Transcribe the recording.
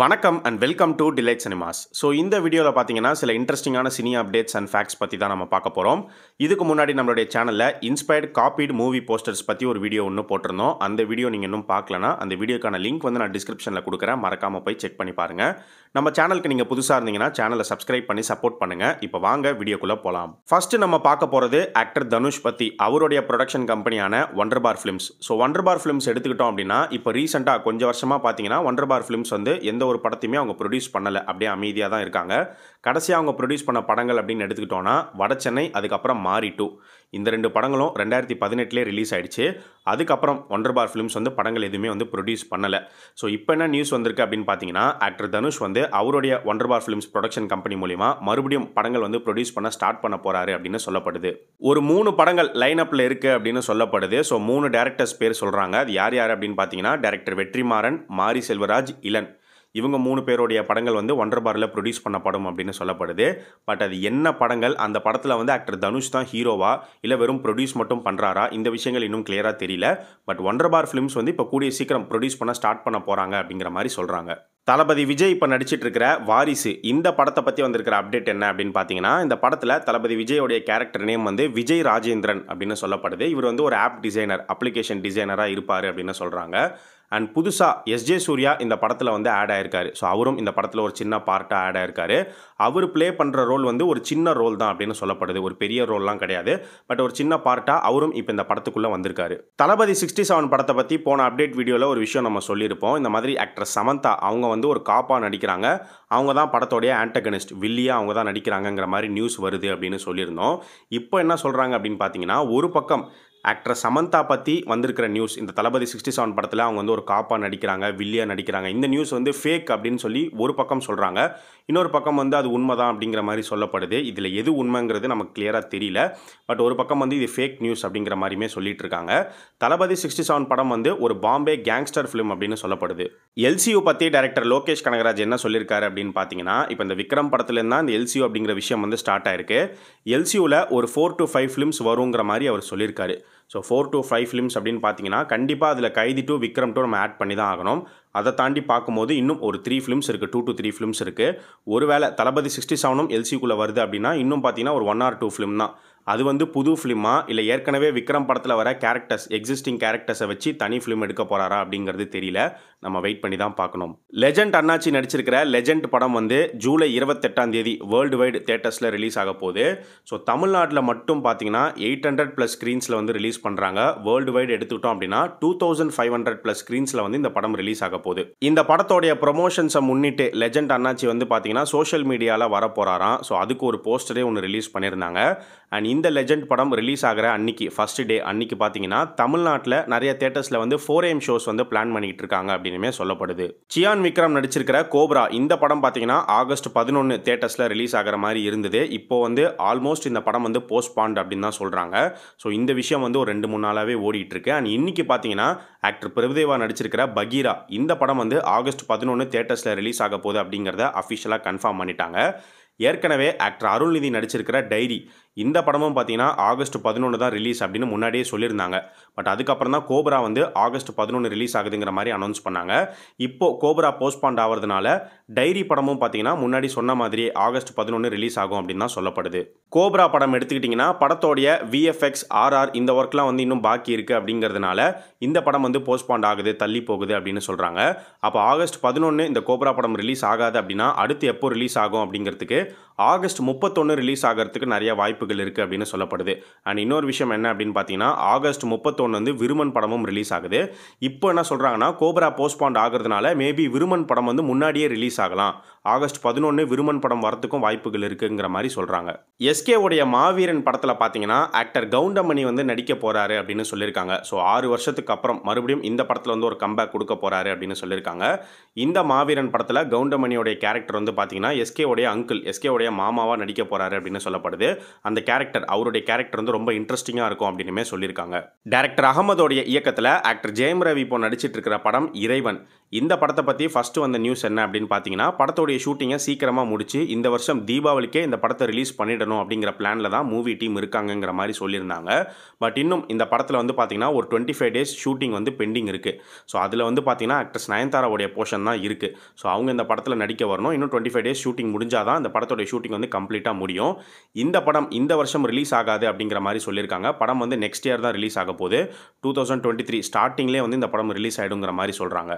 வணக்கம் and welcome to Delight Cinemas so இந்த வீடியோவில் பார்த்தீங்கன்னா சில இன்ட்ரெஸ்டிங்கான சினி அப்டேட்ஸ் அண்ட் ஃபேக்ட்ஸ் பற்றி தான் நம்ம பார்க்க போகிறோம் இதுக்கு முன்னாடி நம்மளுடைய சேனலில் இன்ஸ்பயர்ட் காப்பீடு மூவி போஸ்டர்ஸ் பற்றி ஒரு வீடியோ ஒன்று போட்டிருந்தோம் அந்த வீடியோ நீங்கள் இன்னும் பார்க்கலனா அந்த வீடியோக்கான லிங்க் வந்து நான் டிஸ்கிரிப்ஷனில் கொடுக்குறேன் மறக்காமல் போய் செக் பண்ணி பாருங்கள் நம்ம சேனலுக்கு நீங்கள் புதுசாக இருந்தீங்கன்னா சேனலை சப்ஸ்கிரைப் பண்ணி சப்போர்ட் பண்ணுங்கள் இப்போ வாங்க வீடியோக்குள்ளே போகலாம் ஃபஸ்ட்டு நம்ம பார்க்க போகிறது ஆக்டர் தனுஷ் பற்றி அவருடைய ப்ரொடக்ஷன் கம்பெனியான Wunderbar Films so Wunderbar Films எடுத்துக்கிட்டோம் அப்படின்னா இப்போ ரீசெண்டாக கொஞ்சம் வருஷமாக பார்த்தீங்கன்னா ஒண்டர் பார் ஃபிலிம்ஸ் வந்து எந்த ஒரு படத்தையுமே அவங்க ப்ரொடியூஸ் பண்ணலை அப்படியே அமைதியாக தான் இருக்காங்க கடைசியாக அவங்க ப்ரொடியூஸ் பண்ண படங்கள் அப்படின்னு எடுத்துக்கிட்டோன்னா வட சென்னை அதுக்கப்புறம் மாறி டூ இந்த ரெண்டு படங்களும் ரெண்டாயிரத்தி பதினெட்டுலேயே ரிலீஸ் ஆகிடுச்சு அதுக்கப்புறம் ஒன்றர் பார் ஃபிலிம்ஸ் வந்து படங்கள் எதுவுமே வந்து ப்ரொடியூஸ் பண்ணலை ஸோ இப்போ என்ன நியூஸ் வந்திருக்கு அப்படின்னு பார்த்தீங்கன்னா ஆக்டர் தனுஷ் வந்து அவருடைய Wunderbar Films production company மூலிமா மறுபடியும் படங்கள் வந்து ப்ரொடியூஸ் பண்ண ஸ்டார்ட் பண்ண போகிறாரு அப்படின்னு சொல்லப்படுது ஒரு மூணு படங்கள் லைன் அப்பில் இருக்குது அப்படின்னு சொல்லப்படுது ஸோ மூணு டேரக்டர்ஸ் பேர் சொல்கிறாங்க அது யார் யார் அப்படின்னு பார்த்தீங்கன்னா டேரக்டர் வெற்றிமாறன் மாரி செல்வராஜ் இளன் இவங்க மூணு பேருடைய படங்கள் வந்து ஒன்றர் பாரில் ப்ரொடியூஸ் பண்ணப்படும் அப்படின்னு சொல்லப்படுது பட் அது என்ன படங்கள் அந்த படத்தில் வந்து ஆக்டர் தனுஷ் தான் ஹீரோவா இல்லை வெறும் ப்ரொடியூஸ் மட்டும் பண்ணுறாரா இந்த விஷயங்கள் இன்னும் கிளியராக தெரியல பட் ஒன்றரை பார் ஃபிலிம்ஸ் வந்து இப்போ கூடிய சீக்கிரம் ப்ரொடியூஸ் பண்ண ஸ்டார்ட் பண்ண போகிறாங்க அப்படிங்கிற மாதிரி சொல்கிறாங்க தளபதி விஜய் இப்போ நடிச்சிட்டு இருக்கிற வாரிசு இந்த படத்தை பற்றி வந்திருக்கிற அப்டேட் என்ன அப்படின்னு பார்த்தீங்கன்னா இந்த படத்தில் தளபதி விஜயோடைய கேரக்டர் நேம் வந்து விஜய் ராஜேந்திரன் அப்படின்னு சொல்லப்படுது இவர் வந்து ஒரு ஆப் டிசைனர் அப்ளிகேஷன் டிசைனராக இருப்பார் அப்படின்னு சொல்கிறாங்க அண்ட் புதுசாக எஸ்ஜே சூர்யா இந்த படத்தில் வந்து ஆட் ஆயிருக்காரு ஸோ அவரும் இந்த படத்தில் ஒரு சின்ன பார்ட்டாக ஆட் ஆயிருக்காரு அவர் ப்ளே பண்ணுற ரோல் வந்து ஒரு சின்ன ரோல் தான் அப்படின்னு சொல்லப்படுது ஒரு பெரிய ரோல்லாம் கிடையாது பட் ஒரு சின்ன பார்ட்டாக அவரும் இப்போ இந்த படத்துக்குள்ளே வந்திருக்காரு தளபதி சிக்ஸ்டி செவன் படத்தை பற்றி போன அப்டேட் வீடியோவில் ஒரு விஷயம் நம்ம சொல்லியிருப்போம் இந்த மாதிரி ஆக்ட்ரஸ் சமந்தா அவங்க வந்து ஒரு காப்பாக நடிக்கிறாங்க அவங்க தான் படத்தோடைய ஆண்டகனிஸ்ட் வில்லியாக அவங்க தான் நடிக்கிறாங்கங்கிற மாதிரி நியூஸ் வருது அப்படின்னு சொல்லியிருந்தோம் இப்போ என்ன சொல்கிறாங்க அப்படின்னு பார்த்தீங்கன்னா ஒரு பக்கம் ஆக்ட்ரஸ் சமந்தா பற்றி வந்திருக்கிற நியூஸ் இந்த தளபதி சிக்ஸ்டி செவன் படத்தில் அவங்க வந்து ஒரு காப்பாக நடிக்கிறாங்க வில்லியாக நடிக்கிறாங்க இந்த நியூஸ் வந்து ஃபேக் அப்படின்னு சொல்லி ஒரு பக்கம் சொல்கிறாங்க இன்னொரு பக்கம் வந்து அது உண்மை தான் அப்படிங்கிற மாதிரி சொல்லப்படுது இதில் எது உண்மைங்கிறது நமக்கு கிளியராக தெரியல பட் ஒரு பக்கம் வந்து இது ஃபேக் நியூஸ் அப்படிங்கிற மாதிரியுமே சொல்லிட்டு இருக்காங்க தளபதி சிக்ஸ்டி செவன் படம் வந்து ஒரு பாம்பே கேங்ஸ்டர் ஃபிலிம் அப்படின்னு சொல்லப்படுது எல்சியூ பற்றி டேரக்டர் லோகேஷ் கனகராஜ் என்ன சொல்லியிருக்காரு அப்படின்னு பார்த்தீங்கன்னா இப்போ இந்த விக்ரம் படத்துலேருந்து தான் இந்த எல்சியூ அப்படிங்கிற விஷயம் வந்து ஸ்டார்ட் ஆயிருக்கு எல்சியூவில் ஒரு ஃபோர் டு ஃபைவ் ஃபிலிம்ஸ் வருங்கிற மாதிரி அவர் சொல்லியிருக்காரு so four to five films அப்படின்னு பார்த்தீங்கன்னா கண்டிப்பாக அதில் கைதி டூ விக்ரம் டூ நம்ம ஆட் பண்ணி தான் ஆகணும் அதை தாண்டி பார்க்கும்போது இன்னும் ஒரு த்ரீ ஃபிலிம்ஸ் இருக்குது டூ டு த்ரீ ஃபிலிம்ஸ் இருக்குது ஒருவேளை தளபதி சிக்ஸ்டி செவனும் எல்சிக்குள்ளே வருது அப்படின்னா இன்னும் பார்த்தீங்கன்னா ஒரு ஒன் ஆர் டூ ஃபிலிம் தான் அது வந்து புது ஃபிலிமா இல்லை ஏற்கனவே விக்ரம் படத்தில் வர கேரக்டர்ஸ் எக்ஸிஸ்டிங் கேரக்டர்ஸை வச்சு தனி ஃபிலிம் எடுக்க போகிறாரா அப்படிங்கிறது தெரியல நம்ம வெயிட் பண்ணி தான் பார்க்கணும் லெஜெண்ட் அண்ணாச்சி நடிச்சிருக்கிற லெஜெண்ட் படம் வந்து ஜூலை இருபத்தெட்டாம் தேதி வேர்ல்டு வைடு தேட்டர்ஸில் ரிலீஸ் ஆக போகுது ஸோ தமிழ்நாட்டில் மட்டும் பார்த்தீங்கன்னா எயிட் ஹண்ட்ரட் ப்ளஸ் ஸ்க்ரீன்ஸில் வந்து ரிலீஸ் பண்ணுறாங்க வேர்ல்டு வைடு எடுத்துக்கிட்டோம் அப்படின்னா two thousand five hundred plus ஸ்க்ரீன்ஸில் வந்து இந்த படம் ரிலீஸ் ஆக போகுது இந்த படத்தோடைய ப்ரொமோஷன்ஸை முன்னிட்டு லெஜெண்ட் அண்ணாச்சி வந்து பார்த்தீங்கன்னா சோஷியல் மீடியாவில் வர போகிறாராம் ஸோ அதுக்கு ஒரு போஸ்டரே ஒன்று ரிலீஸ் பண்ணியிருந்தாங்க அண்ட் இந்த லெஜெண்ட் படம் ரிலீஸ் ஆகிற அன்னைக்கு ஃபஸ்ட் டே அன்னைக்கு பார்த்தீங்கன்னா தமிழ்நாட்டில் நிறைய தேட்டர்ஸில் வந்து ஃபோர் எம் ஷோஸ் வந்து பிளான் பண்ணிட்டு இருக்காங்க அப்படின்னுமே சொல்லப்படுது சியான் விக்ரம் நடிச்சிருக்கிற கோப்ரா இந்த படம் பார்த்தீங்கன்னா ஆகஸ்ட் பதினொன்று தேட்டர்ஸில் ரிலீஸ் ஆகிற மாதிரி இருந்தது இப்போ வந்து ஆல்மோஸ்ட் இந்த படம் வந்து போஸ்ட் பாண்ட் அப்படின்னு தான் சொல்கிறாங்க ஸோ இந்த விஷயம் வந்து ஒரு ரெண்டு மூணு நாளாகவே ஓடிட்டு இருக்கு அண்ட் இன்னைக்கு பார்த்தீங்கன்னா ஆக்டர் பிரபுதேவா நடிச்சிருக்கிற பகீரா இந்த படம் வந்து ஆகஸ்ட் பதினொன்று தேட்டர்ஸில் ரிலீஸ் ஆக போகுது அப்படிங்கிறத அஃபிஷியலாக கன்ஃபார்ம் பண்ணிட்டாங்க ஏற்கனவே ஆக்டர் அருள்நிதி நடிச்சிருக்கிற டைரி இந்த படமும் பார்த்தீங்கன்னா ஆகஸ்ட் பதினொன்று தான் ரிலீஸ் அப்படின்னு முன்னாடியே சொல்லியிருந்தாங்க பட் அதுக்கப்புறம் தான் கோப்ரா வந்து ஆகஸ்ட் பதினொன்று ரிலீஸ் ஆகுதுங்கிற மாதிரி அனௌன்ஸ் பண்ணாங்க இப்போது கோப்ரா போஸ்ட்பாண்ட் ஆகிறதுனால டைரி படமும் பார்த்தீங்கன்னா முன்னாடி சொன்ன மாதிரி ஆகஸ்ட் பதினொன்று ரிலீஸ் ஆகும் அப்படின்னு தான் சொல்லப்படுது கோப்ரா படம் எடுத்துக்கிட்டிங்கன்னா படத்தோடைய விஎஃப்எக்ஸ் ஆர்ஆர் இந்த ஒர்க்லாம் வந்து இன்னும் பாக்கி இருக்குது அப்படிங்கிறதுனால இந்த படம் வந்து போஸ்ட்பாண்ட் ஆகுது தள்ளி போகுது அப்படின்னு சொல்கிறாங்க அப்போ ஆகஸ்ட் பதினொன்று இந்த கோப்ரா படம் ரிலீஸ் ஆகாது அப்படின்னா அடுத்து எப்போ ரிலீஸ் ஆகும் அப்படிங்கிறதுக்கு ஆகஸ்ட் முப்பத்தொன்று ரிலீஸ் ஆகிறதுக்கு நிறைய வாய்ப்பு வாய்ப்புகள் இருக்குது அப்படின்னு சொல்லப்படுது அண்ட் இன்னொரு விஷயம் என்ன அப்படின்னு பார்த்தீங்கன்னா ஆகஸ்ட் முப்பத்தொன்று வந்து விருமன் படமும் ரிலீஸ் ஆகுது இப்போ என்ன சொல்கிறாங்கன்னா கோப்ரா போஸ்ட்பாண்ட் ஆகிறதுனால மேபி விருமன் படம் வந்து முன்னாடியே ரிலீஸ் ஆகலாம் ஆகஸ்ட் பதினொன்று விருமன் படம் வரத்துக்கும் வாய்ப்புகள் இருக்குங்கிற மாதிரி சொல்கிறாங்க எஸ்கே உடைய மாவீரன் படத்தில் பார்த்தீங்கன்னா ஆக்டர் கவுண்டமணி வந்து நடிக்க போகிறாரு அப்படின்னு சொல்லியிருக்காங்க ஸோ ஆறு வருஷத்துக்கு அப்புறம் மறுபடியும் இந்த படத்தில் வந்து ஒரு கம்பேக் கொடுக்க போகிறாரு அப்படின்னு சொல்லியிருக்காங்க இந்த மாவீரன் படத்தில் கவுண்டமணியோடைய கேரக்டர் வந்து பார்த்தீங்கன்னா எஸ்கே உடைய அங்கிள் எஸ்கே உடைய மாமாவாக நடிக்க போகிறாரு அப்படின்னு சொல்லப்படுது அந்த கேரக்டர் அவருடைய கேரக்டர் வந்து ரொம்ப இன்ட்ரெஸ்டிங்காக இருக்கும் அப்படின்னுமே சொல்லியிருக்காங்க டேரக்டர் அகமதோடைய இயக்கத்தில் ஆக்டர் ஜெயம் ரவி இப்போ நடிச்சிட்டு இருக்கிற படம் இறைவன் இந்த படத்தை பற்றி ஃபஸ்ட்டு வந்த நியூஸ் என்ன அப்படின்னு பார்த்தீங்கன்னா படத்தோடைய ஷூட்டிங்கை சீக்கிரமாக முடிச்சு இந்த வருஷம் தீபாவளிக்கே இந்த படத்தை ரிலீஸ் பண்ணிடணும் அப்படிங்கிற பிளானில் தான் மூவி டீம் இருக்காங்கங்கிற மாதிரி சொல்லியிருந்தாங்க பட் இன்னும் இந்த படத்தில் வந்து பார்த்திங்கன்னா ஒரு டுவெண்ட்டி ஃபைவ் டேஸ் ஷூட்டிங் வந்து பெண்டிங் இருக்குது ஸோ அதில் வந்து பார்த்திங்கன்னா ஆக்ட்ரஸ் நயன்தாராவுடைய போர்ஷன் தான் இருக்குது ஸோ அவங்க இந்த படத்தில் நடிக்க வரணும் இன்னும் டுவெண்ட்டி ஃபைவ் டேஸ் ஷூட்டிங் முடிஞ்சால் தான் இந்த படத்தோடைய ஷூட்டிங் வந்து கம்ப்ளீட்டாக முடியும் இந்த படம் இந்த வருஷம் ரிலீஸ் ஆகாது அப்படிங்கிற மாதிரி சொல்லியிருக்காங்க படம் வந்து நெக்ஸ்ட் இயர் தான் ரிலீஸ் ஆக போகுது டூ தௌசண்ட் டுவெண்ட்டி த்ரீ ஸ்டார்டிங்லேயே வந்து இந்த படம் ரிலீஸ் ஆகிடுங்கிற மாதிரி சொல்கிறாங்க